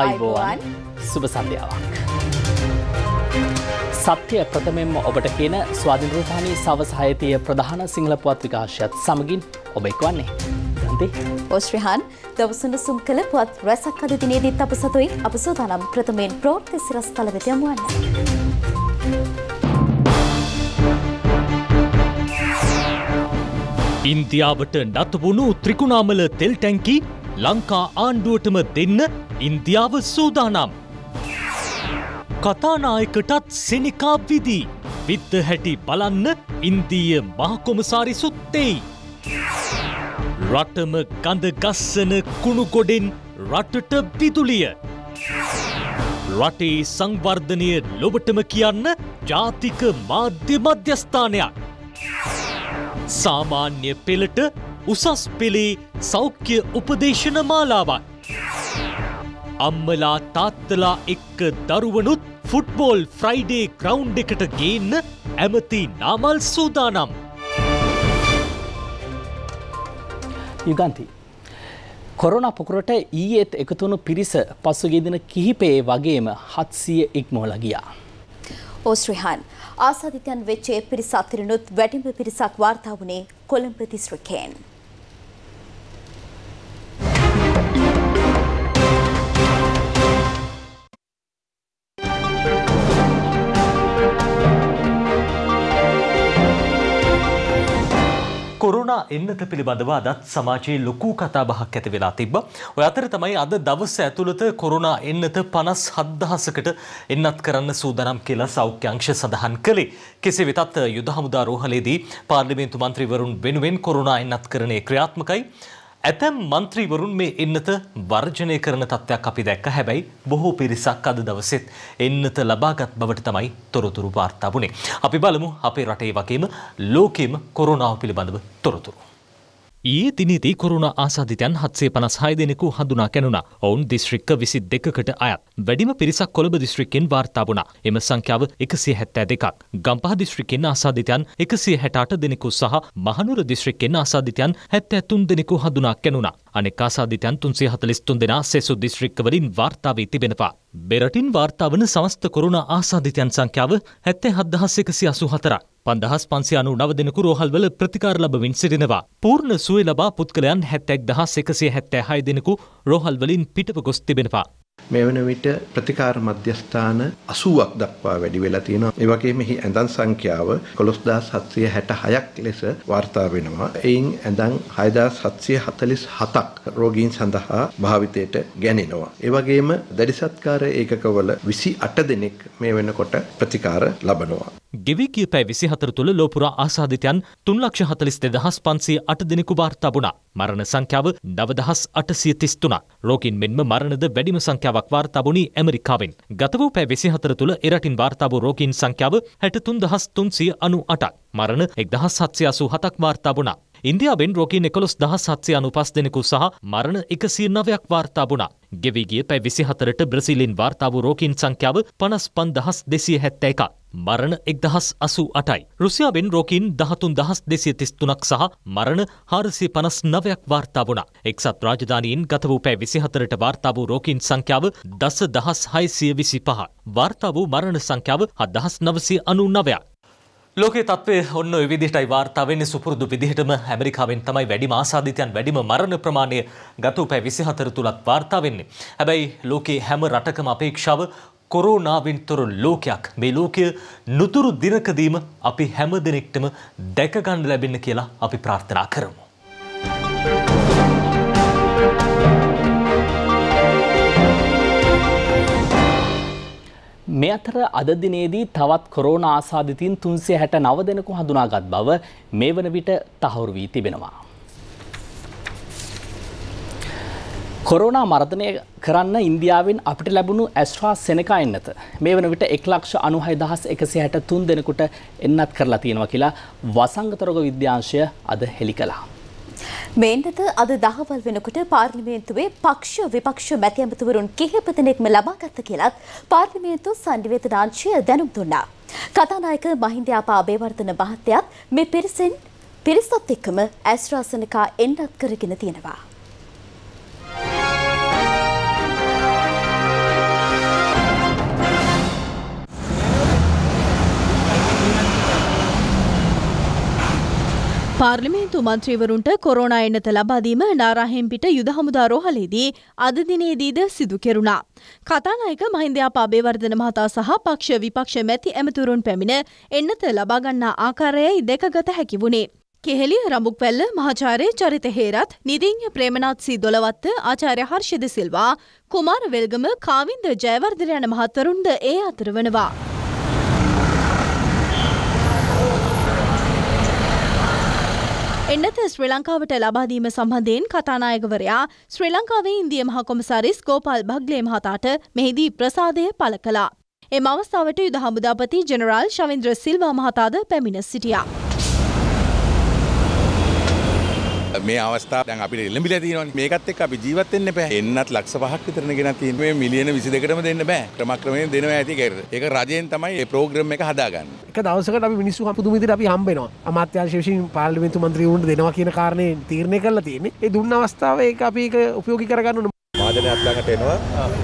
ආයිබෝවන් සුභ සන්ධ්‍යාවක්. සත්‍යය ප්‍රථමෙන්ම ඔබට කියන ස්වාධිනරූපානී සවසාහිතය ප්‍රධාන සිංහල පුවත් විකාශයත් සමගින් ඔබ එක් වන්නේ. ඇත්තේ. ඔස්ශ්‍රහන් දවසන සුම් කළ පුවත් රැසක් අද දිනේදීත් අප සතුයි අප සූදානම් ප්‍රථමයෙන් ප්‍රෝක්ති සිරස් තලවෙත යමුවන්න. ඉන්දියාවට නතබුණු ත්‍රිකුණාමල තෙල් ටැංකි ලංකා ආණ්ඩුවටම දෙන්න ඉන්දියාව සූදානම් කතානායකටත් සෙනිකා විදී විත්ත හැටි බලන්න ඉන්දීය මහකොමසාරි සුත්තෙයි රටම ගඳ ගස්සන කුණුකොඩෙන් රටට විදුලිය රටේ සංවර්ධනය ලොබටම කියන්න ජාතික මාධ්‍ය මධ්‍යස්ථානයක් සාමාන්‍ය පෙළට උසස් පෙළේ සෞඛ්‍ය උපදේශන මාලාවක් අම්මලා තාත්තලා එක්ක දරුවනුත් ෆුට්බෝල් ෆ්‍රයිඩේ ක්‍රවුන්් එකට ගේන්න ඇමති නාමල් සූදානම්. යුගන්ති. කොරන පොකරට ඊයේත් එකතුුණු පිරිස පසුගේදින කිහිපේ වගේම හත්සිය ඉක්මෝල ගියා. ඕස්ශ්‍රහන් ආසාධිතයන් වෙච්චේ පිරිසත්තිරනුත් වැඩිම පිරිසක් වාර්තාාවනේ කොළම් ප්‍රතිශ්‍රකයෙන්. නිසා එන්නත පිළිබඳව අදත් සමාජයේ ලොකු කතා බහක් ඇති වෙලා තිබ්බ. ඔය අතර තමයි අද දවස ඇතුළත කොරුණා එන්නත පනස් හද්දහසකට එන්නත් කරන්න සූදනම් කියලා සෞඛ්‍යංශ සඳහන් කළේ. කෙසේ වෙතත් යුද හමුදා රෝහලේදී පාර්ලිමේන්තු මන්ත්‍රීවරුන් වෙනුවෙන් කොරුණා එන්නත් කරණය ක්‍රියාත්මකයි. ඇතැම් මන්ත්‍රීවරුන් මේ එන්නත වර්ජනය කරන තත්ත්වයක් අපි දැක්ක හැබැයි බොහෝ පිරිසක් අද දවසෙත් එන්නත ලබාගත් බවට තමයි තොරතුරු වාර්තා වුණේ. අපි බලමු අපේ රටේ වගේම ලෝකෙම කොරෝනාව පිළිබඳව තොරතුරු. ඊයේ දිනේදී කොරුණ ආසාධිතයන් හත්සේ පනස් හය දෙනෙකු හඳුනා කැනුණා ඔවුන් දිස්ශ්‍රික්ක විසි දෙකකට අයත් වැඩිම පිරිසක් කොළඹ දිස්ශ්‍රික්කෙන් වාර්තාාවුණ එම සංඛ්‍යාව එකසිය හැත්තෑ දෙකක් ගම්පහ දිස්ශ්‍රිකෙන් ආසාධිතයන් එකසිය හැටාට දෙනෙකු සහ මහනුර දිස්ශ්‍රික්කෙන් ආසාධිතයන් හැත්තෑ තුන් දෙනෙකු හඳුනා කැනුණා අනෙක් ආසාධිතයන් තුන්සේ හතලිස්තුන් දෙෙන සෙසු දිස්ශ්‍රික්කවලින් වාර්තාාවී තිබෙනවා බෙරටින් වාර්තාාවන සමස්ත කොරුණ ආසාධිතයන් සංඛ්‍යාව හැත්තේ හදදහස් එකසි අසු හතරක් පන්දහස් පන්සි අනු නව දෙනකු රෝහල්වල ප්‍රතිකාර ලබමින් සිටිනවා. පූර්ණ සුවය ලබා පුද්ගලයන් හැත්තැක් දහස් එකසේ හැත්තෑ හය දෙනෙකු රෝහල්වලින් පිටව ගොස් තිබෙනවා. මේ වන විට ප්‍රතිකාර මධ්‍යස්ථාන 80ක් දක්වා වැඩි වෙලා තියෙනවා. ඒ වගේම එහි ඇඳන් සංඛ්‍යාව 15766ක් ලෙස වාර්තා වෙනවා. එයින් ඇඳන් 6747ක් රෝගීන් සඳහා භාවිතයට ගැනෙනවා. ඒ වගේම දැඩි සත්කාර ඒකකවල 28 දෙනෙක් මේ වෙනකොට ප්‍රතිකාර ලබනවා. ගෙවී කිය පැ විසි හතර තුළ ලෝපුරා ආසාධිතයන් තුන්ලක්ෂ හතලිස් දෙදහස් පන්සේ අට දෙනෙකු වාර්තාබුණා. මරණ සංඛ්‍යාව නවදහස් අටසිය තිස්තුනා. ලෝකින් මෙන්ම මරණද වැඩිම සංඛ්‍යාවක් වාර්තාබුණී ඇමරිකාවෙන්. ගත වූ පැ විසි හතර තුළ එරටින් වාර්තාාව රෝකීන් සංඛ්‍යාව හැට තුන් දහස් තුන්සිය අනු අටක්. මරණ එක් දහස් හත්සියාසූ හතක් වාර්තාාවනා. ඉන්දියාවෙන් රෝගීන් එකොළොස් දහස් හත්සය අනුපස් දෙනෙකු සහ මරණ එකසිය නවයක් වාර්තා වුණා. ගෙවිගිය පැ විසිහතරට බ්‍රසිලින් වාර්තාාව රෝකීන් සංඛ්‍යාව පනස් පන් දහස් දෙසිය හැත්ත එකක්. මරණ එක්දහස් අසු අටයි. රුසියාවෙන් රෝකීන් දහතුන් දහස් දෙසිය තිස්තුනක් සහ මරණ හාරසි පනස් නවයක් වාර්තා වුණ. එක්සත් රාජධානීන් ගත වූ පැ විසිහතරට වාර්තා වූ රෝකීන් සංඛ්‍යාව දස දහස් හයිසිය විසි පහ. වාර්තා වූ මරණ සංඛ්‍යාව හදහස් නවසය අනු නවයක්. ලෝකේ තත්ත්වය ඔන්න ඔය විදිහටයි වාර්තා වෙන්නේ සුපුරුදු විදිහටම ඇමරිකාවෙන් තමයි වැඩිම ආසාදිතයන් වැඩිම මරණ ප්‍රමාණය ගත උපැ 24 තුලත් වාර්තා වෙන්නේ. හැබැයි ලෝකේ හැම රටකම අපේක්ෂාව කොරෝනාවෙන් තොර ලෝකයක්. මේ ලෝකය නුතුරු දිනකදීම අපි හැම දිනෙකටම දැක ගන්න ලැබෙන්න කියලා අපි ප්‍රාර්ථනා කරමු. අතර අද දිනේදී තවත් කොරෝනා ආසාදිතින් 369 දෙනෙකු හඳුනාගත් බව මේ වන විට තහවුරු වී තිබෙනවා. කොරෝනා මර්ධනය කරන්න ඉන්දියාවෙන් අපිට ලැබුණු ඇස්ට්‍රා සෙනකා එන්නත මේ වන විට එක් ලක්ෂ අනුහය දහස් එකසි හැට තුන් දෙනෙකුට එන්නත් කරලා තියෙනවා කියලා වසංගතරෝග විද්‍යාංශය අද හෙළි කලා. මේන්නත අද දහවල් වෙනකොට පාර්ලිමේන්තුවේ පක්ෂ විපක්ෂ මැතිඇමතිවරුන් කිහිප දෙනෙක්ම ලබාගත්ත කියලත් පාර්ලිමේන්තු සංධිවේදනාංශය දැනුම් දුන්නා. කතානායක මහින්දයාපා අබේවර්ධන මහත්තයත් මේ පිරිසෙන් පිරිසත් එක්කම ඇස්රාසනකා එන්නත් කරගෙන තියෙනවා. පාර්ලිමේන්තු මන්ත්‍රීවරුන්ට කොරෝනා එන්නත ලබාදීම නාරාහෙම්පිට යුද හමුදා රෝහලේදී අද දිනේදීද සිදු කෙරුණා. කතානායක මහින්දයා පාබේවර්ධන මහතා සහ පක්ෂ විපක්ෂ මැති ඇමතුරුන් පැමිණ එන්නත ලබාගන්නා ආකාරයයි දෙකගත හැකි වුණේ. කෙහෙලිය රඹුක්වැල්ල මහාචාර්ය චරිත හේරත් නිදිං්ඥ ප්‍රේමනාත් සී දොළවත්ත ආචාර්ය හර්ෂද සිල්වා කුමාර වෙල්ගම කාවින්ද ජයවර්ධරයන මහත්තරුන්ද ඒ අතර වනවා. එන්නත ශ්‍රී ලංකාවට ලබාදීම සම්බන්ධයෙන් කතානායකවරයා ශ්‍රී ලංකාවේ ඉන්දිය මහ කොමසාරිස් ගෝපල් භග්ලේ මහතාට මෙහිදී ප්‍රසාදය පළ කළා. එම අවස්ථාවට යුද හමුදාපති ජෙනරාල් ශවින්ද්‍ර සිල්වා මහතාද පැමිණ සිටියා. මේ අවස්ථාව දැන් අපිට එළඹිලා තියෙනවානේ. මේකත් එක්ක අපි ජීවත් වෙන්න බෑ. එන්නත් ලක්ෂ 5ක් විතර ගෙන තියෙන මේ මිලියන 22කටම දෙන්න බෑ. ක්‍රමක්‍රමයෙන් දෙනවා ඇති කේරද. ඒක රජයෙන් තමයි මේ ප්‍රෝග්‍රෑම් එක හදාගන්නේ. එක දවසකට අපි මිනිස්සු පුදුම විදිහට අපි හම්බ වෙනවා. අමාත්‍යාංශ විසින් පාර්ලිමේන්තු මන්ත්‍රීවරුන්ට දෙනවා කියන කාරණේ තීරණය කරලා තියෙන්නේ. ඒ දුන්න අවස්ථාව ඒක අපි ඒක උපයෝගී කරගන්න ඕන. වාදනයක් ළඟට එනවා.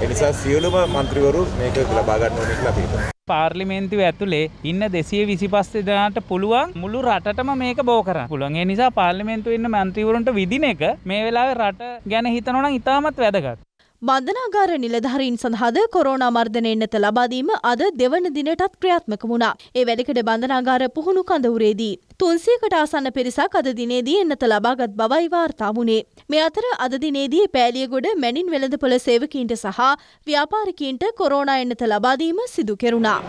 ඒ නිසා සියලුම മന്ത്രിවරු මේක ලබා ගන්න ඕනේ කියලා අපි හිතනවා. පාර්ලිමේන්තිව ඇතුළේ ඉන්න දෙසිය විසි පස් දෙනාට පුළුවන් මුළු රටම මේක බෝකර පුළුවන් ඒ නිසා පාර්ලිමේන්තු ඉන්න මන්ත්‍රීවරුන්ට විදින එක මේ වෙලාවේ රට ගැන හිතනොනම් ඉතාමත් වැදගත්. බන්ධනාගාර නිලධාරීන් සඳහාද කොරෝනා මර්ධන එන්නත ලබාදීම අද දෙවන දිනටත් ක්‍රියාත්මක වුණා. ඒ වැඩකට බන්ධනාගාර පුහුණු කඳවුරේදී. තුන්සියකට ආසන්න පිරිසක් අද දිනේදී එන්නත ලබාගත් බවයි වාර්තා වුණේ. මේ අතර අද දිනේදී පෑලියගොඩ මැනින් වෙළඳපොළ සේවකීන්ට සහ ව්‍යාපාරිකීන්ට කොරෝනා එන්නත ලබාදීම සිදු කෙරුණා.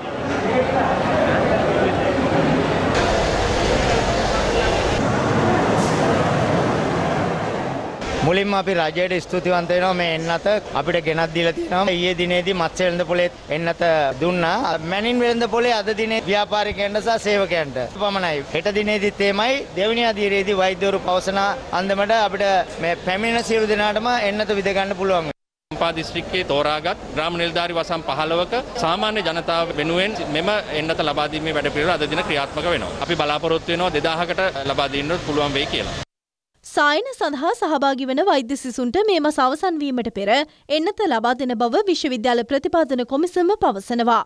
මුලින්ම අපි රජයට ස්තුතිවන්ත වෙනවා මේ එන්නත අපිට ගෙනත් දීලා තියෙනවා. ඊයේ දිනේදී මත්ස්‍ය වෙළඳ පොලේ එන්නත දුන්නා. මැනින් වෙළඳ පොලේ අද දිනේ ව්‍යාපාරිකයන්ට සහ සේවකයන්ට පමණයි. හෙට දිනේදීත් එමයයි දෙවැනි අදියරේදී වෛද්‍යවරු පවසන අන්දමට අපිට මේ පැමිණෙන සියලු දෙනාටම එන්නත විද ගන්න පුළුවන්. පා දිස්ත්‍රික්කයේ තෝරාගත් ග්‍රාම නිලධාරි වසම් 15ක සාමාන්‍ය ජනතාව වෙනුවෙන් මෙම එන්නත ලබා දීමේ වැඩ පිළිවෙල අද දින ක්‍රියාත්මක වෙනවා. අපි බලාපොරොත්තු වෙනවා 2000කට ලබා දෙන්නත් පුළුවන් වෙයි කියලා. සායන සඳහා සහභාගි වන වෛද්‍ය සිසුන්ට මේ මස අවසන් වීමට පෙර එන්නත ලබා දෙන බව විශ්වවිද්‍යාල ප්‍රතිපාදන කොමිසම පවසනවා.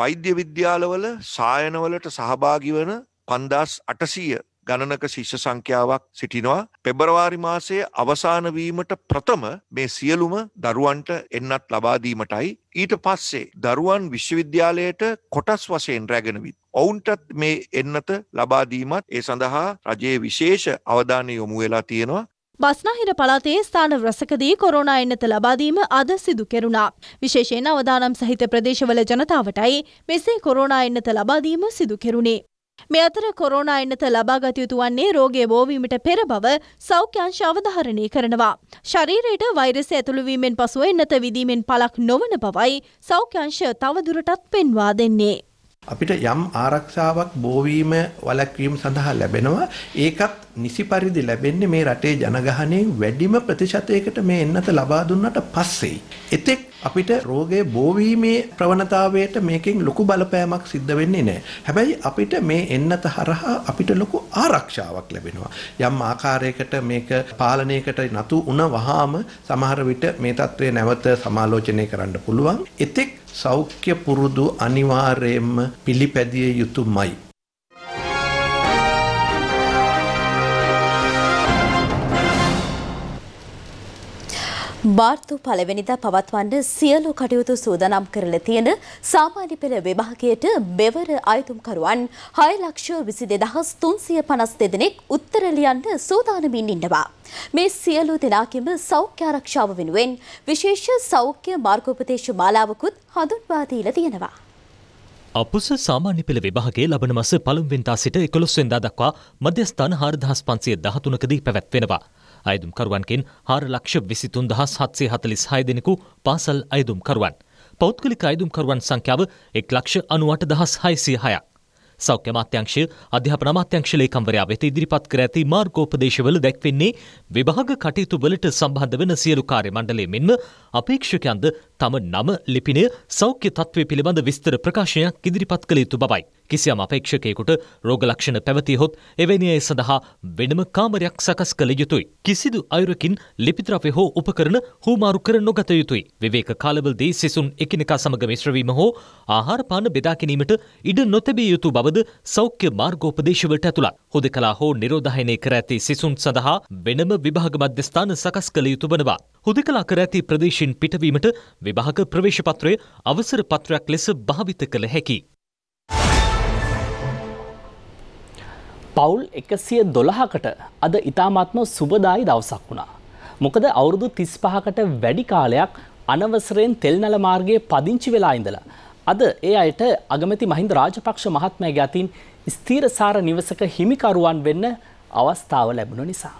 වෛද්‍ය විද්‍යාලවල සායනවලට සහභාගි වන 5800 ගණනක ශිෂ්‍ය සංඛ්‍යාවක් සිටිනවා. පෙබරවාරි මාසයේ අවසාන වීමට ප්‍රථම මේ සියලුම දරුවන්ට එන්නත් ලබා දීමටයි ඊට පස්සේ දරුවන් විශ්වවිද්‍යාලයට කොටස් වශයෙන් රැගෙන විත් ඔවුන්ටත් මේ එන්නත ලබා දීමත් ඒ සඳහා රජයේ විශේෂ අවධානය යොමු වෙලා තියෙනවා. බස්නාහිර පළාතේ ස්ථාන රසකදී කොරෝනා එන්නත ලබාදීම අද සිදු කෙරුණා. විශේෂයෙන් අවදානම් සහිත ප්‍රදේශවල ජනතාවටයි මෙසේ කොරෝනා එන්නත ලබාදීම සිදු කෙරුණේ. මේ අතර කොරෝනා එන්නත ලබාගත යුතු වන්නේ රෝගය බෝවීමට පෙර බව සෞඛ්‍යංශ අවධාරණය කරනවා. ශරීරයට වෛරස ඇතුළුවීමෙන් පසුව එන්නත විදීමෙන් පලක් නොවන බවයි සෞඛ්‍යංශ තවදුරටත් පෙන්වා දෙන්නේ. අපිට යම් ආරක්ෂාවක් බෝවීම වළක්වීම සඳහා ලැබෙනවා ඒකත් නිසි පරිදි ලැබෙන්නේ මේ රටේ ජනගහනයෙන් වැඩිම ප්‍රතිශතයකට මේ එන්නත ලබා දුන්නට පස්සෙයි. එතෙක් අපිට රෝගය බෝවීමේ ප්‍රවණතාවයට මේකෙන් ලොකු බලපෑමක් සිද්ධ වෙන්නේ නැහැ. හැබැයි අපිට මේ එන්නත හරහා අපිට ලොකු ආරක්ෂාවක් ලැබෙනවා. යම් ආකාරයකට මේක පාලනයකට නතු වුණ වහාම සමහර විට මේ தત્ත්වය නැවත සමාලෝචනය කරන්න පුළුවන්. එතෙක් සෞඛ්‍ය පුරුදු අනිවාර්යයෙන්ම පිළිපැදිය යුතුමයි. මාර්තු පළවෙනිදා පවත්වන්න සියලු කටයුතු සූදානම් කරලා තියෙන සාමාන්‍ය පෙළ විභාගයට බෙවර අයතුම්කරුවන් 6,22,352 දෙනෙක් උත්තර ලියන්න සූදානමින් ඉන්නවා. මේ සියලු දෙනාගෙම සෞඛ්‍ය ආරක්ෂාව වෙනුවෙන් විශේෂ සෞඛ්‍ය මාර්ගෝපදේශ මාලාවකුත් හඳුන්වා දීලා තියෙනවා. අපුස සාමාන්‍ය පෙළ විභාගේ ලබන මස පළමුවෙන්දා සිට 11 වෙනිදා දක්වා මධ්‍යස්ථාන 4515 දී පැවැත්වෙනවා. අයදුම්කරුවන් කෙන් හාර ලක්ෂ විසිතුන් දහස් හත්සේ හතලිස් හය දෙනෙකු පාසල් අයදුම්කරුවන්. පෞද්ගලික අයදුම්කරුවන් සංඛ්‍යාව එක් ලක්ෂ අනුවට දහස් හයිසිය හයක්. සෞඛ්‍ය මාත්‍යංශය අධ්‍යාපන අමාත්‍යංශ ලේකම්වරයා වෙත ඉදිරිපත් කර ඇති මාර්ගෝපදේශවල දැක්වෙන්නේ විභාග කටයුතු වලට සම්බන්ධ වෙන සියලු කාර්ය මණ්ඩලයේ මෙන්ම අපේක්ෂකයන්ද තම නම ලිපිනය සෞඛ්‍ය තත්ත්වය පිළිබඳ විස්තර ප්‍රකාශනයක් ඉදිරිපත් කළ යුතු බවයි. කිසියම් අපේක්ෂකයෙකුට රෝග ලක්ෂණ පැවතියහොත් එවැනි අය සඳහා වෙනම කාමරයක් සකස් කළ යුතුයි. කිසිදු අයුරකින් ලිපිද්‍රව්‍ය හෝ උපකරණ හුමාරු කර නොගත යුතුයි. විවේක කාලවලදී සිසුන් එකිනෙකා සමග මිශ්‍රවීම හෝ ආහාර පාන බෙදා ගැනීමට ඉඩ නොතැබිය යුතු බවද සෞඛ්‍ය මාර්ගෝපදේශවලට ඇතුළත්. හුදකලා හෝ නිරෝධායනය කර ඇති සිසුන් සඳහා වෙනම විභාග මධ්‍යස්ථාන සකස් කළ යුතු වනවා. හුදකලා කර ඇති ප්‍රදේශින් පිටවීමට විභාග ප්‍රවේශපත්‍රය අවසර පත්‍රයක් ලෙස භාවිත කළ හැකි. පවුල් එකසිය දොළහකට අද ඉතාමත්ම සුබදායි දවසක් වුණා. මොකද අවුරුදු තිස් පහකට වැඩි කාලයක් අනවසරයෙන් තෙල් නල මාර්ගයේ පදිංචි වෙලා ඉඳලා. අද ඒ අයට අගමැති මහින්ද රාජපක්ෂ මහත්මයගේ අතින් ස්ථීරසාර නිවසක හිමිකරුවන් වෙන්න අවස්ථාව ලැබුණ නිසා.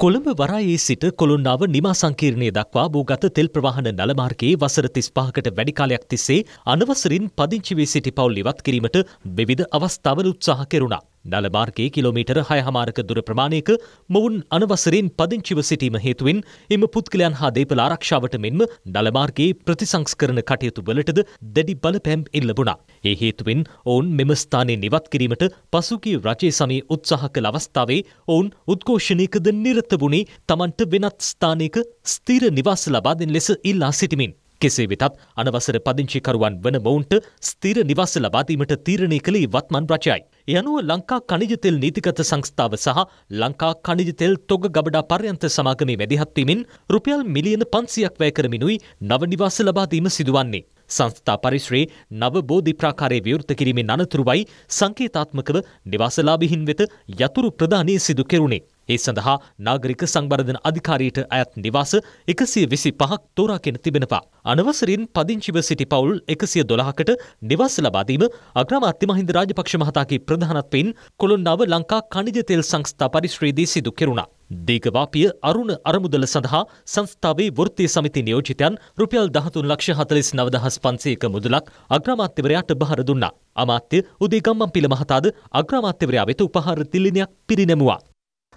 කොළඹ වරායේ සිට කොළුන්නාව නිමා සංකීර්ණය දක්වා භූගත තෙල් ප්‍රවාහන නළමාර්ගයේ වසර 35කට වැඩි කාලයක් තිස්සේ අනවසරින් පදිංචි වී සිටි පවුල් ඉවත් කිරීමට විවිධ අවස්ථාවල උත්සාහ කෙරුණා. දළ මාර්ගයේ කිලෝමීටර හයහමාරක දුර ප්‍රමාණයක මොවුන් අනවසරෙන් පදිංචිව සිටීම හේතුවෙන් එම පුද්ගලයන් හා දේපල ආරක්ෂාවට මෙන්ම දළමාර්ගයේ ප්‍රතිසංස්කරන කටයුතු වලටද දැඩි බලපෑම් එල්ලබුණා. ඒ හේතුවෙන් ඔවුන් මෙම ස්ථානය නිවත් කිරීමට පසුගිය රජයේ සමයේ උත්සාහ කළ අවස්ථාවේ ඔවුන් උද්ඝෝෂණයකද නිරත වුණේ තමන්ට වෙනත් ස්ථානයක ස්ථීර නිවාස ලබා දෙන ලෙස ඉල්ලා සිටිමින්. කෙසේ වෙතත් අනවසර පදිංචිකරුවන් වන මොවුන්ට ස්ථීර නිවාස ලබාදීමට තීරණය කළේ වත්මන් රජයි. එයනුව ලංකා කනිජතෙල් නීතිගත සංස්ථාව සහ ලංකා කනිජතෙල් තොග ගබඩා පර්යන්ත සමාගමේ වැදිහත්වීමෙන් රුපියල් මිලියන පන්සියක් වැය කරමිනුයි නව නිවාස ලබාදීම සිදුවන්නේ. සංස්ථා පරිශ්‍රයේ නව බෝධි ප්‍රාකාරය විවෘත කිරීමෙන් අනතුරුවයි සංකේතාත්මකව නිවාසලාභිහින් වෙත යතුරු ප්‍රධානය සිදු කෙරුණේ. ඒ සඳහා නාගරික සංවර්ධන අධිකාරියට අයත් නිවාස එකසිය විසි පහක් තෝරාගෙන තිබෙනවා. අනවසරින් පදිංචිව සිටි පවුල් එකසිය දොළහකට නිවාස ලබාදීම අග්‍රමාත්‍ය මහින්ද රාජපක්ෂ මහතාගේ ප්‍රධානත්වයෙන් කොළොන්නාව ලංකා කණිජ තෙල් සංස්ථා පරිශ්‍රයේදී සිදු කෙරුණා. දීගවාපිය අරුණ අරමුදල සඳහා සංස්ථාවේ වෘත්තය සමිති නියෝජිතයන් රුපියල් දහතුන් ලක්ෂ හතලිස් නවදහස් පන්සේක මුදලක් අග්‍රමාත්‍යවරයාට බහර දුන්නා. අමාත්‍ය උදේ ගම්මන් පිළ මහතාද අග්‍රමාත්‍යවරයා වෙත උපහාර තිල්ලිනයක් පිරිනැමුවා.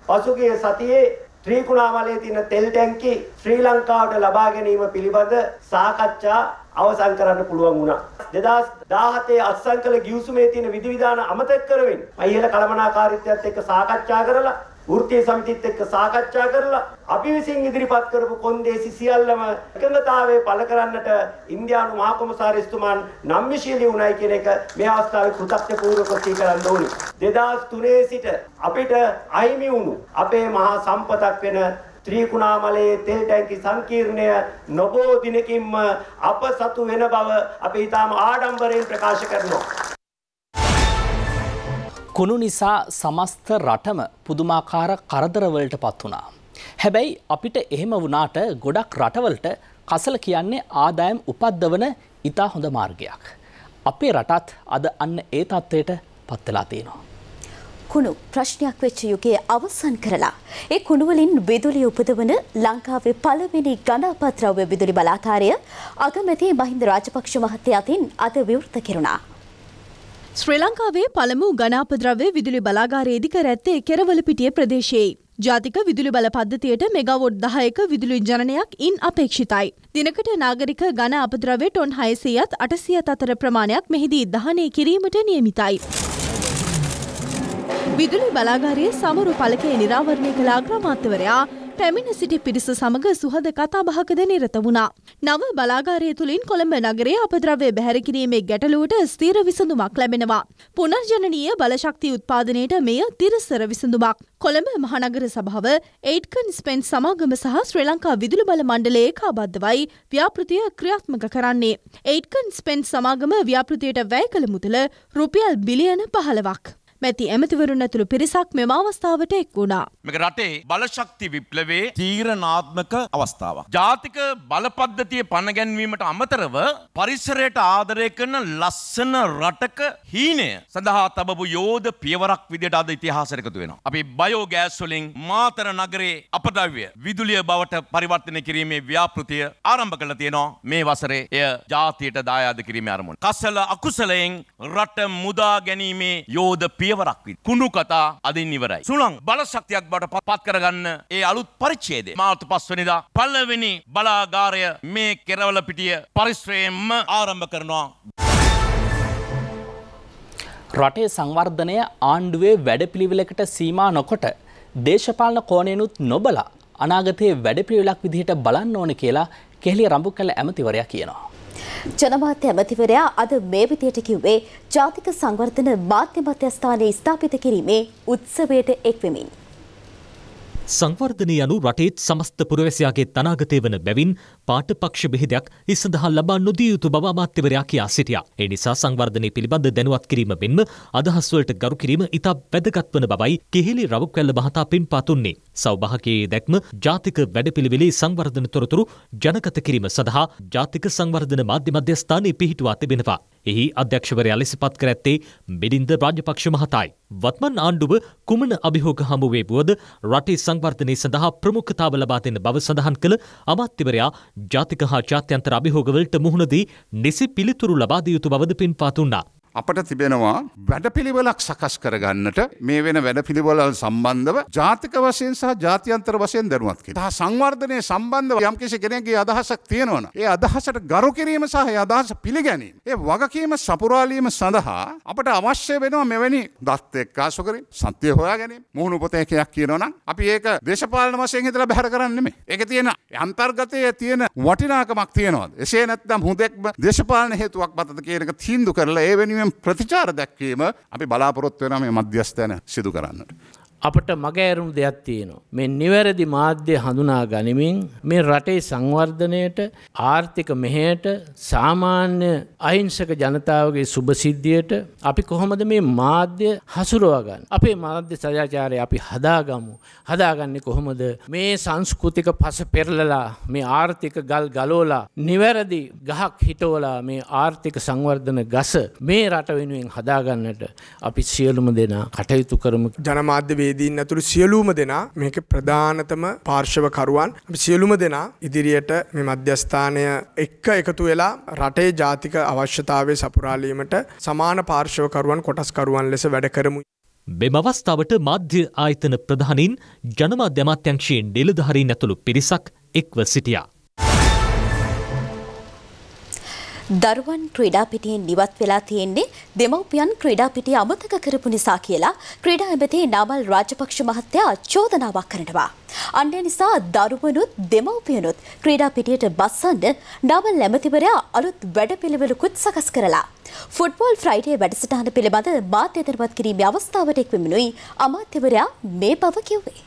පසුගිය සතියේ ත්‍රිකුණාමලයේ තියෙන තෙල් ටැංකි ශ්‍රී ලංකාවට ලබා ගැනීම පිළිබඳ සාකච්ඡා අවසන් කරන්න පුළුවන් වුණා. 2017 අත්සන් කළ ගිවිසුමේ තියෙන විධිවිධාන අමතක කරමින් අයිහෙල කළමනාකාරීත්වයත් එක්ක සාකච්ඡා කරලා වෘත්තීය සමිතිත් එක්ක සාකච්ඡා කරලා අපි විසින් ඉදිරිපත් කරපු කොන්දේසි සියල්ලම එකඟතාවයේ පළ කරන්නට ඉන්දියානු මහා කොමසාරිස්තුමන් නම්විශීලී වුණයි කියන එක මේ අවස්ථාවේ කෘතඥ පූර්වක සීකරන්න ඕනි. 2003 සිට අපිට අහිමි වුණු අපේ මහා සම්පතක් වෙන ත්‍රිකුණාමලයේ තෙල් ටැංකි සංකීර්ණය නොබෝ දිනකින්ම අප සතු වෙන බව අපි ඊටාම ආඩම්බරයෙන් ප්‍රකාශ කරනවා. කුණු නිසා සමස්ත රටම පුදුමාකාර කරදරවලට පත් වුණා. හැබැයි අපිට එහෙම වුණාට ගොඩක් රටවලට කසල කියන්නේ ආදායම් උපද්දවන ඉතා හොඳ මාර්ගයක්. අපේ රටත් අද අන්න ඒ තත්ත්වයට පත්වෙලා තියෙනවා. කුණු ප්‍රශ්නයක් වෙච්ච යුගයේ අවසන් කරලා ඒ කුණුවලින් විදුලිය උපදවන ලංකාවේ පළවෙනි ගණාපත්‍රව්‍ය විදුලි බලාකාරය අගමැති මහින්ද රාජපක්ෂ මහත්තයා අතින් අද විවෘත කෙරුණා. ශ්‍රී ලංකාවේ පළමු ගනාපද්‍රව්‍ය විදුලි බලාගාරයේදී කර ඇත්තේ කෙරවල පිටිය ප්‍රදේශයේ. ජාතික විදුලි බල පද්ධතියට මෙගවොට් 10ක විදුලි ජනනයක් ඉන් අපේක්ෂිතයි. දිනකට නාගරික ඝන අපද්‍රව්‍ය ටොන් 600ත් 800ත් අතර ප්‍රමාණයක් මෙහිදී දහනය කිරීමට නියමිතයි. විදුලි බලාගාරයේ සමරු පළකේ නිරාවරණය කළ අග්‍රාමාත්‍යවරයා පැමිණ සිටි පිරිස සමඟ සුහද කතාබහකද නිරත වුණා. නව බලාගාරය තුළින් කොළඹ නගරේ අපද්‍රව්‍ය බැහැරකිරීමේ ගැටලුවට ස්ථීර විසඳුමක් ලැබෙනවා. පුනර්ජනනීය බලශක්ති උත්පාදනයට මෙය තිරසර විසඳුමක්. කොළඹ මහනගර සභාව ඒට්කන් ස්පෙන්න් සමාගම සහ ශ්‍රී ලංකා විදුලි බල මණ්ඩලයේ කාබද්ධවයි ව්‍යාපෘතිය ක්‍රියාත්මක කරන්නේ. ඒට්කන් ස්පෙන්න් සමාගම ව්‍යාපෘතියට වැය කළ මුදල රුපියල් බිලියන පහළවක්. මැති ඇමතිවරුන් ඇතුළු පිරිසක් මෙම අවස්ථාවට එක් වුණා. මේක රටේ බලශක්ති විප්ලවයේ තීරණාත්මක අවස්ථාවක්. ජාතික බලපද්ධතිය පණ ගැන්වීමට අමතරව පරිසරයට ආදරය කරන ලස්සන රටක හීනය සඳහා තබපු යෝධ පියවරක් විදිහට අද ඉතිහාසයට එකතු වෙනවා. අපි බයෝගෑස් වලින් මාතර නගරයේ අපද්‍රව්‍ය විදුලිය බවට පරිවර්තනය කිරීමේ ව්‍යාපෘතිය ආරම්භ කළා තියෙනවා. මේ වසරේ එය ජාතියට දායාද කිරීමේ අරමුණ. කසල අකුසලයෙන් රට මුදා ගැනීමේ යෝධ පිය පියවරක් විදි. කුණු කතා අදින් ඉවරයි. සුළං බලශක්තියක් බවට පත් කරගන්න ඒ අලුත් පරිච්ඡේදය මාර්තු 5 වෙනිදා පළවෙනි බලාගාරය මේ කෙරවල පිටිය පරිශ්‍රයෙන්ම ආරම්භ කරනවා. රටේ සංවර්ධනය ආණ්ඩුවේ වැඩපිළිවෙලකට සීමා නොකොට දේශපාලන කෝණයනුත් නොබලා අනාගතයේ වැඩපිළිවෙලක් විදිහට බලන්න ඕන කියලා කෙහෙලි රඹුකැල ඇමතිවරයා කියනවා. ජනමාත්‍ය ඇමතිවරයා අද මේ විදියට කිව්වේ ජාතික සංවර්ධන මාධ්‍ය මධ්‍යස්ථානයේ ස්ථාපිත කිරීමේ උත්සවයට එක්වෙමින්. සංවර්ධනය යනු රටේත් සමස්ත පුරවැසියාගේ තනාගතය වන බැවින් පාට පක්ෂ බෙහිදයක් ඉස්සඳහා ලබා නොදිය යුතු බව අමාත්‍යවරයා කියා සිටියා. ඒ නිසා සංවර්ධනය පිළිබඳ දැනුවත් කිරීම මෙන්ම අදහස් වලට ගරු කිරීම ඉතා වැදගත් වන බවයි කෙහෙලි රවුක්වැල්ල මහතා පින්පාතුන්නේ. සෞභාගයේ දැක්ම ජාතික වැඩපිළිවෙලේ සංවර්ධන තොරතුරු ජනගත කිරීම සඳහා ජාතික සංවර්ධන මාධ්‍ය මධ්‍යස්ථානයේ පිහිටුවා තිබෙනවා. එහි අධ්‍යක්ෂවරයා ලෙස පත් කර ඇත්තේ බිලින්ද රාජපක්ෂ මහතායි. වත්මන් ආණ්ඩුව කුමන අභිහෝග හමුවේ වුවද රටේ සංවර්ධනය සඳහා ප්‍රමුඛතාව ලබා දෙන බව සඳහන් කළ අමාත්‍යවරයා ජාතික හා ජාත්‍යන්තර අභිහෝගවලට මුහුණ දී නිසි පිළිතුරු ලබා දිය යුතු බවද පින්වා දුන්නා. අපට තිබෙනවා වැඩපිළිවෙලක් සකස් කරගන්නට මේ වෙන වැඩපිළිවෙලල් සම්බන්ධව ජාතික වශයෙන් සහ ජාත්‍යන්තර වශයෙන් දැනුවත් කිරීම. තහ සංවර්ධනයේ සම්බන්ධව යම්කිසි කෙනෙකුගේ අදහසක් තියෙනවනම් ඒ අදහසට ගරු කිරීම සහ ඒ අදහස පිළිගැනීම. ඒ වගකීම සපුරාලීම සඳහා අපට අවශ්‍ය වෙනවා මෙවැනි දත් එක්කාසු කිරීම, සත්‍ය හොයා ගැනීම, මුහුණු පොතේකයක් කියනවනම් අපි ඒක දේශපාලන වශයෙන් හිතලා බැහැර කරන්නේ නෙමෙයි. ඒකේ තියෙන අන්තර්ගතයේ තියෙන වටිනාකමක් තියෙනවාද? එසේ නැත්නම් හුදෙක්ම දේශපාලන හේතුවක් මතද කියන එක තීන්දුව කරලා ඒ වෙනුවෙන් වෙනුවෙන් ප්‍රතිචාර දැක්වීම අපි බලාපොරොත් වෙන මේ මධ්‍යස්ථාන සිදු කරන්නට. අපට මග ඇරුණු දෙයක් තියෙනවා. මේ නිවැරදි මාධ්‍ය හඳුනා ගනිමින් මේ රටේ සංවර්ධනයට ආර්ථික මෙහයට සාමාන්‍ය අහිංසක ජනතාවගේ සුභසිද්ධියට අපි කොහොමද මේ මාධ්‍ය හසුරුවගන්න. අපේ මාධ්‍ය සජාචාරය අපි හදාගමු. හදාගන්නේ කොහොමද මේ සංස්කෘතික පස පෙරලලා මේ ආර්ථික ගල් ගලෝලා නිවැරදි ගහක් හිටෝලා මේ ආර්ථික සංවර්ධන ගස මේ රට වෙනුවෙන් හදාගන්නට අපි සියලුම දෙනා කටයුතු කරමු ජනමාධ්‍යවේ යෙදීන් ඇතුළු සියලූම දෙනා මේක ප්‍රධානතම පාර්ශවකරුවන් සියලුම දෙනා ඉදිරියට මේ මධ්‍යස්ථානය එක්ක එකතු වෙලා රටේ ජාතික අවශ්‍යතාවය සපුරාලීමට සමාන පාර්ශවකරුවන් කොටස්කරුවන් ලෙස වැඩකරමු. මෙම අවස්ථාවට මාධ්‍ය ආයතන ප්‍රධානින් ජනමාධ්‍යමාත්‍යංශයෙන් නිලධහරින් ඇතුළු පිරිසක් එක්ව සිටියා. දරුවන් ක්‍රීඩාපිටියෙන් නිවත් වෙලා තියෙන්නේ දෙමව්පියන් ක්‍රීඩාපිටිය අමතක කරපු නිසා කියලා ක්‍රීඩා ඇමති නාමල් රාජපක්ෂ මහත්තයා චෝදනාවක් කරනවා. අන්න නිසා දරුවනුත් දෙමව්පියනුත් ක්‍රීඩාපිටියට බස්සන්න නාමල් ඇමතිවරයා අලුත් වැඩපිළිවෙලකුත් සකස් කරලා. ෆුට්බෝල් ෆ්‍රයිඩේ වැඩසටහන පිළිබඳ මාධ්‍ය දරුවත් කිරීමේ අවස්ථාවට එක්වමිනුයි අමාත්‍යවරයා මේ බව කිව්වේ.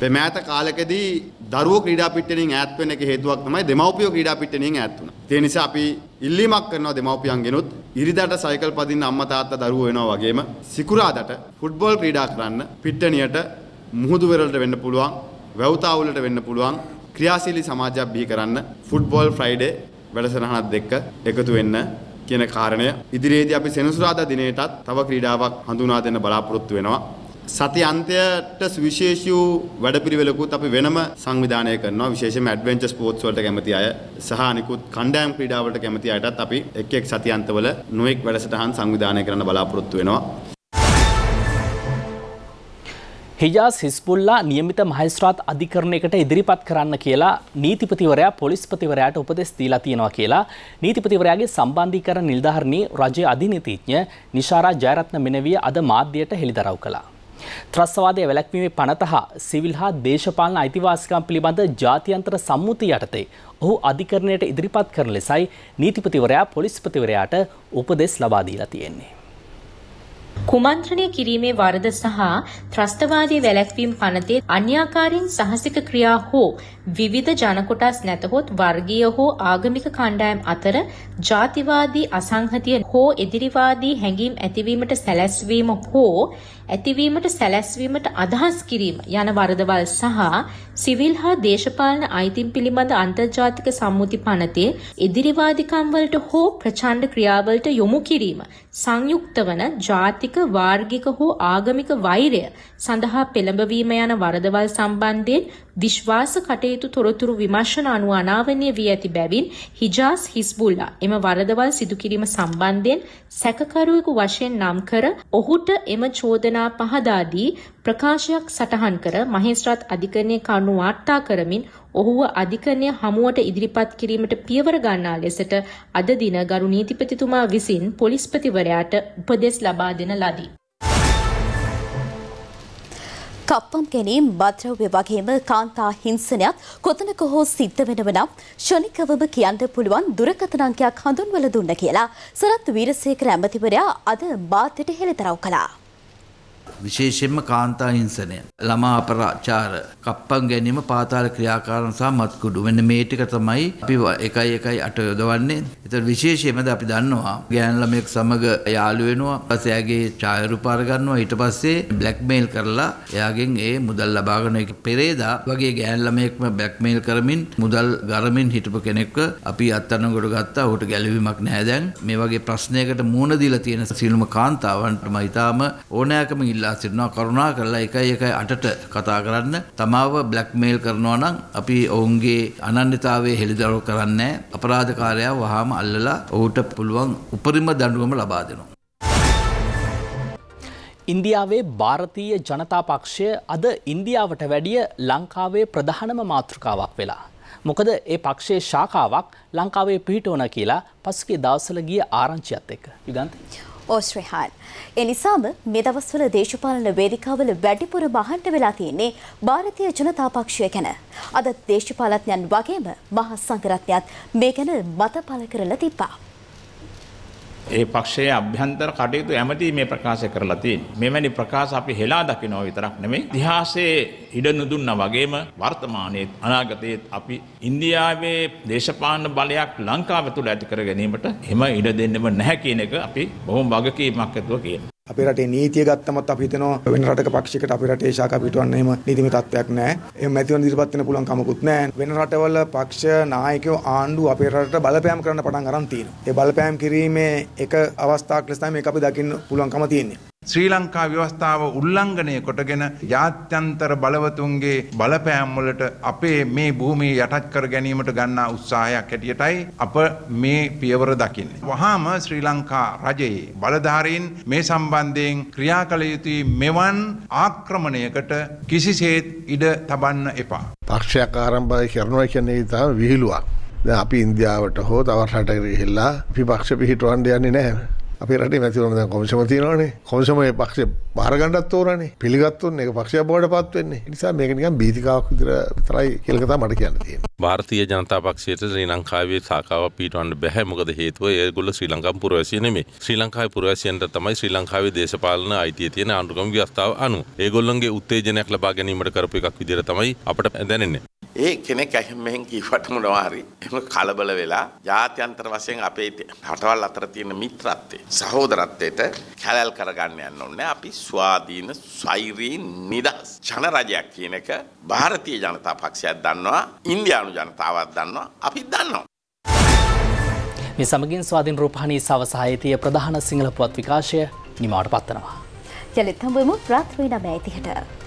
මේ මෑත කාලෙකදී දරුවෝ ක්‍රීඩා පිට්ටනියෙන් ඈත් වෙන එක හේතුවක් තමයි දෙමව්පියෝ ක්‍රීඩා පිට්ටනියෙන් ඈත් වුණා. ඒ නිසා අපි ඉල්ලීමක් කරනවා දෙමව්පියන්ගෙනුත් ඉරිදාට සයිකල් පදින්න අම්මා තාත්තා දරුවෝ වෙනවා වගේම සිකුරාදට ෆුට්බෝල් ක්‍රීඩා කරන්න පිට්ටනියට මුහුදු වෙරළට වෙන්න පුළුවන්, වැව්තාවුලට වෙන්න පුළුවන් ක්‍රියාශීලී සමාජයක් බිහි කරන්න ෆුට්බෝල් ෆ්‍රයිඩේ වැඩසටහනත් එක්ක එකතු වෙන්න කියන කාරණය ඉදිරියේදී අපි සෙනසුරාදා දිනයටත් තව ක්‍රීඩාවක් හඳුනා දෙන්න බලාපොරොත්තු වෙනවා. සති අන්තයට සුවිශේෂී වූ වැඩපිළිවෙලකුත් අපි වෙනම සංවිධානය කරනවා විශේෂයෙන්ම ඇඩ්වෙන්චර් ස්පෝර්ට්ස් වලට කැමති අය සහ අනිකුත් කණ්ඩායම් ක්‍රීඩා වලට කැමති අයටත් අපි එක් එක් සති අන්තවල නොඑක් වැඩසටහන් සංවිධානය කරන්න බලාපොරොත්තු වෙනවා. හිජාස් හිස්බුල්ලා නියමිත මහේස්ත්‍රාත් අධිකරණයකට ඉදිරිපත් කරන්න කියලා නීතිපතිවරයා පොලිස්පතිවරයාට උපදෙස් දීලා තියෙනවා කියලා නීතිපතිවරයාගේ සම්බන්ධීකරණ නිලධාරිණී රජයේ අධිනීතිඥ නිෂාරා ජයරත්න මෙනවිය අද මාධ්‍යයට හෙළිදරව් කළා. ත්‍රස්වාදය වැළැක්වීමේ පනත හා සිවිල් හා දේශපාලන අයිතිවාසිකම් පිළිබඳ ජාත්‍යන්තර සම්මුති යටතේ ඔහු අධිකරණයට ඉදිරිපත් කරන ලෙසයි නීතිපතිවරයා පොලිස්පතිවරයාට උපදෙස් ලබා දීලා තියෙන්නේ. කුමන්ත්‍රණය කිරීමේ වරද සහ ත්‍රස්තවාදී වැළැක්වීම් පනතේ අන්‍යාකාරයෙන් සහසික ක්‍රියා හෝ විවිධ ජනකොටස් නැතහොත් වර්ගීය හෝ ආගමික කණ්ඩායම් අතර ජාතිවාදී අසංහතිය හෝ එදිරිවාදී හැඟීම් ඇතිවීමට සැලැස්වීම හෝ ඇතිවීමට සැලැස්වීමට අදහස් කිරීම යන වරදවල් සහ සිවිල් හා දේශපාලන අයිතින් පිළිබඳ අන්තර්ජාතික සම්මුති පනතේ ඉදිරිවාදිකම්වලට හෝ ප්‍රචණ්ඩ ක්‍රියාවලට යොමු කිරීම සංයුක්ත වන ජාතික වාර්ගික හෝ ආගමික වෛරය සඳහා පෙළඹවීම යන වරදවල් සම්බන්ධයෙන් විශ්වාස කටයුතු තොරතුරු විමර්ශන අනුව අනාවරණය වී ඇති බැවින් හිජාස් හිස්බුල්ලා එම වරදවල් සිදු කිරීම සම්බන්ධයෙන් සැකකරුවෙකු වශයෙන් නම් කර ඔහුට එම චෝදනා පහදා දී ප්‍රකාශයක් සටහන් කර මහේස්ත්‍රාත් අධිකරණය කරුණු වාර්තා කරමින් ඔහුව අධිකරණය හමුවට ඉදිරිපත් කිරීමට පියවර ගන්නා ලෙසට අද දින ගරු නීතිපතිතුමා විසින් පොලිස්පතිවරයාට උපදෙස් ලබා දෙන ලදී. කප්පම් ගැනීම් බද්‍රව්‍ය වගේම කාන්තා හිංසනයක් කොතනක හෝ සිද්ධ වෙනව නම් ශනිකවම කියන්න පුළුවන් දුරකථන අංකයක් හඳුන්වලා දුන්න කියලා සරත් වීරසේකර ඇමතිවරයා අද බාතට හෙළිදරව් කළා. විශේෂයෙන්ම කාන්තා හිංසනය. ළමා අපරාචාර, කප්පම් ගැනීම, පාතාල ක්‍රියාකාරම් සහ මත්කුඩු. මෙන්න මේ ටික තමයි අපි 1 1 8 යොදවන්නේ. ඒතර විශේෂයෙන්ම අපි දන්නවා ගෑන් ළමයෙක් සමග යාළු වෙනවා. ඊපස්සේ එයාගේ ඡායාරූප අරගන්නවා. ඊට පස්සේ බ්ලැක්මේල් කරලා එයාගෙන් ඒ මුදල් ලබාගෙන ඒක පෙරේදා වගේ ගෑන් ළමයෙක්ම බ්ලැක්මේල් කරමින් මුදල් ගරමින් හිටපු කෙනෙක්ව අපි අත්අඩංගුවට ගත්තා. ඔහුට ගැලවීමක් නැහැ දැන්. මේ වගේ ප්‍රශ්නයකට මුහුණ දීලා තියෙන සිළුම කාන්තාවන්ටම ඊටාම ඕනෑකම ඉල්ලා වෙලා සිටිනවා කරුණා කරලා එකයි එක අටට කතා කරන්න තමාව බ්ලැක්මේල් කරනවා නම් අපි ඔවුන්ගේ අනන්‍යතාවය හෙළිදරව් කරන්නේ අපරාධකාරයා වහාම අල්ලලා ඔහුට පුළුවන් උපරිම දඬුවම ලබා දෙනවා ඉන්දියාවේ ಭಾರತೀಯ ජනතා පක්ෂය අද ඉන්දියාවට වැඩිය ලංකාවේ ප්‍රධානම මාතෘකාවක් වෙලා මොකද ඒ පක්ෂයේ ශාකාවක් ලංකාවේ පිහිටවන කියලා පසුගිය දවස්වල ගිය ආරංචියත් එක්ක යුගන්ත ඕස්ට්‍රේහාන්. එනිසාම මේ දවස්වල දේශපාලන වේදිකාවල වැඩිපුර බහන්ට වෙලා තියෙන්නේ භාරතීය ජනතා පක්ෂය ගැන. අදත් දේශපාලඥයන් වගේම මහ සංඝරත්නයත් මේ ගැන මත පළ කරලා තිබ්බා. ඒ පක්ෂයේ අභ්‍යන්තර කටයුතු ඇමති මේ ප්‍රකාශ කරලා තියෙන්නේ. මෙවැනි ප්‍රකාශ අපි හෙලා දකිනවා විතරක් නෙමෙයි. ඉතිහාසයේ ඉඩ නොදුන්නා වගේම වර්තමානයේ අනාගතයේ අපි ඉන්දියාවේ දේශපාලන බලයක් ලංකාව තුළ ඇති කර ගැනීමට එහෙම ඉඩ දෙන්නෙම නැහැ කියන එක අපි බොහොම වගකීමක් ඇතුව කියනවා. අපේ රටේ නීතිය ගත්තමත් අපි හිතනවා වෙන රටක පක්ෂයකට අපේ රටේ ශාඛා පිටවන්න එහෙම නීතිමය තත්ත්වයක් නැහැ. එහෙම මැතිවරණ ඉදිරිපත් වෙන්න පුළුවන් කමකුත් නැහැ. වෙන රටවල පක්ෂ නායකයෝ ආණ්ඩුව අපේ රටට බලපෑම් කරන්න පටන් අරන් තියෙනවා. ඒ බලපෑම් කිරීමේ එක අවස්ථාවක් ලෙස තමයි මේක අපි දකින්න පුළුවන්කම තියෙන්නේ. ශ්‍රී ලංකා ව්‍යවස්ථාව උල්ලංඝනය කොටගෙන ජාත්‍යන්තර බලවතුන්ගේ බලපෑම්වලට අපේ මේ භූමිය යටත් කර ගැනීමට ගන්නා උත්සාහයක් හැටියටයි අප මේ පියවර දකින්නේ. වහාම ශ්‍රී ලංකා රජයේ බලධාරීන් මේ සම්බන්ධයෙන් ක්‍රියා කළ යුතුයි මෙවන් ආක්‍රමණයකට කිසිසේත් ඉඩ තබන්න එපා. පක්ෂයක් ආරම්භ කරනවා කියන්නේ ඉතා විහිළුවක්. අපි ඉන්දියාවට හෝ තවත් රටකට ගිහිල්ලා විපක්ෂ පිහිටවන්න යන්නේ නැහැ. අපේ රටේ මැතිවරණ දැන් කොමිසම තියෙනවානේ. කොමිසමේ පක්ෂේ බාර ගන්නත් ඕනනේ. පිළිගත්තොත් ඒක පක්ෂයක් බවට පත් වෙන්නේ. ඒ නිසා මේක නිකන් බීතිකාවක් විතර විතරයි කියලා කතා මට කියන්න තියෙනවා. ಭಾರತೀಯ ජනතා පක්ෂයට ශ්‍රී ලංකාවේ සාකාවක් පීටවන්න බැහැ. මොකද හේතුව ඒගොල්ලෝ ශ්‍රී ලංකම් පුරවැසිය නෙමෙයි. ශ්‍රී ලංකාවේ පුරවැසියන්ට තමයි ශ්‍රී ලංකාවේ දේශපාලන අයිතිය තියෙන ආණ්ඩුක්‍රම ව්‍යවස්ථාව අනුව. ඒගොල්ලන්ගේ උත්තේජනයක් ලබා ගැනීමට කරපු එකක් විදිහට තමයි අපට දැනෙන්නේ. ඒ කෙනෙක් එහෙම මෙහෙන් කියවට මොනවා හරි එහෙම කලබල වෙලා ජාත්‍යන්තර වශයෙන් අපේ රටවල් අතර තියෙන මිත්‍රත්වයේ සහෝදරත්වයට කැලල් කරගන්න යන්න ඕනේ. අපි ස්වාධීන, සෛරී, නිදහස් ජන රජයක් කියන එක ಭಾರತೀಯ ජනතා පක්ෂයත් දන්නවා, ඉන්දියානු ජනතාවත් දන්නවා, අපි දන්නවා. මේ සමගින් ස්වාධීන රූපහානී සවසහායතිය ප්‍රධාන සිංහල පුවත් විකාශය නිමාවට පත්වනවා. ජලිත් හම්බෙමු රාත්‍රී 9:30ට.